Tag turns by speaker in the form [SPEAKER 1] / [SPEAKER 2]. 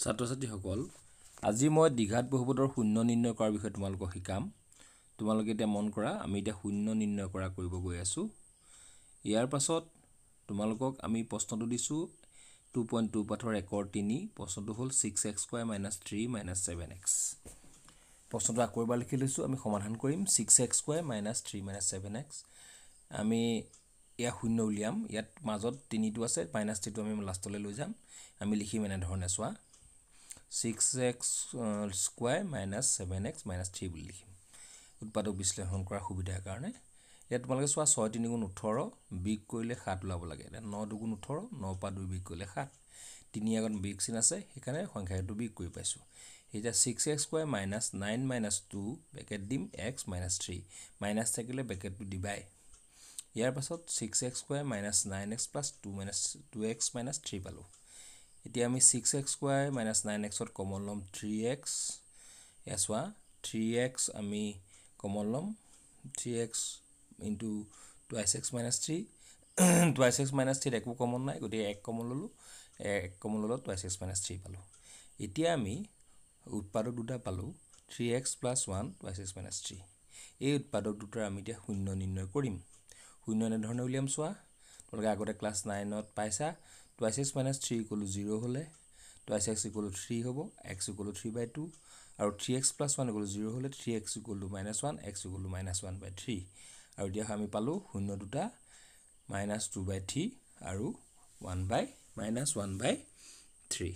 [SPEAKER 1] ছাত্ৰ ছাত্ৰীসকল আজি মই দীঘাত বহুপদৰ শূন্য নিৰ্ণয় কৰাৰ বিষয়ে তোমালোকক শিকাম তোমালোকে এতিয়া মন কৰা আমি এতিয়া শূন্য নিৰ্ণয় কৰা কৰিব গৈ আছোঁ ইয়াৰ পাছত তোমালোকক আমি প্ৰশ্নটো দিছোঁ টু পইণ্ট টু পাঠৰ একৰ তিনি প্ৰশ্নটো হ'ল six x square minus three minus seven x প্ৰশ্নটো আকৌ এবাৰ লিখি লৈছোঁ আমি সমাধান কৰিম six x square minus three minus seven x আমি এয়া শূন্য উলিয়াম ইয়াত মাজত তিনিটো আছে মাইনাছ থ্ৰীটো আমি লাষ্টলৈ লৈ যাম আমি লিখিম এনেধৰণে চোৱা six x square minus seven x minus three बी लिखीम উৎপাদক বিশ্লেষণ কৰাৰ সুবিধাৰ কাৰণে ইয়াত তোমালোকে চোৱা ছয় তিনি গুণ ওঠৰ বিগ কৰিলে সাত ওলাব লাগে ন দুগুণ ওঠৰ ন পৰা দুই বিগ কৰিলে সাত তিনি আগত বিগ চিন আছে সেইকাৰণে সংখ্যাটো বিগ কৰি পাইছোঁ এতিয়া six x square minus nine minus two bracket দিম এক্স মাইনাছ থ্ৰী মাইনাছ থাকিলে বেকেটটো দিবাই ইয়াৰ পাছত six x square minus nine x plus two minus two x minus three পালোঁ এতিয়া আমি six x square minus nine এক্সত কমন ল'ম থ্ৰী এক্স এছৱা থ্ৰী এক্স আমি কমন ল'ম three x into twice x minus three twice x minus থ্ৰীত একো কমন নাই গতিকে এক কমন ল'লোঁ এক কমন ল'লোঁ টুৱাইছ এক্স মাইনাছ থ্ৰী পালোঁ এতিয়া আমি উৎপাদক দুটা পালোঁ three x plus one twice x minus three এই উৎপাদক দুটাৰ আমি এতিয়া শূন্য নিৰ্ণয় কৰিম শূন্য এনেধৰণে উলিয়াম চোৱা তোমালোকে আগতে ক্লাছ নাইনত পাইছা twice x minus three equal zero' হ'লে টুৱাইছ এক্স ইকুৱেলু থ্ৰী হ'ব x equal three by two আৰু three x plus one equal zero' হ'লে three x equal minus one x equal minus one by three আৰু এতিয়া আমি পালোঁ শূন্য দুটা মাইনাছ টু বাই থ্ৰী আৰু one by minus one by three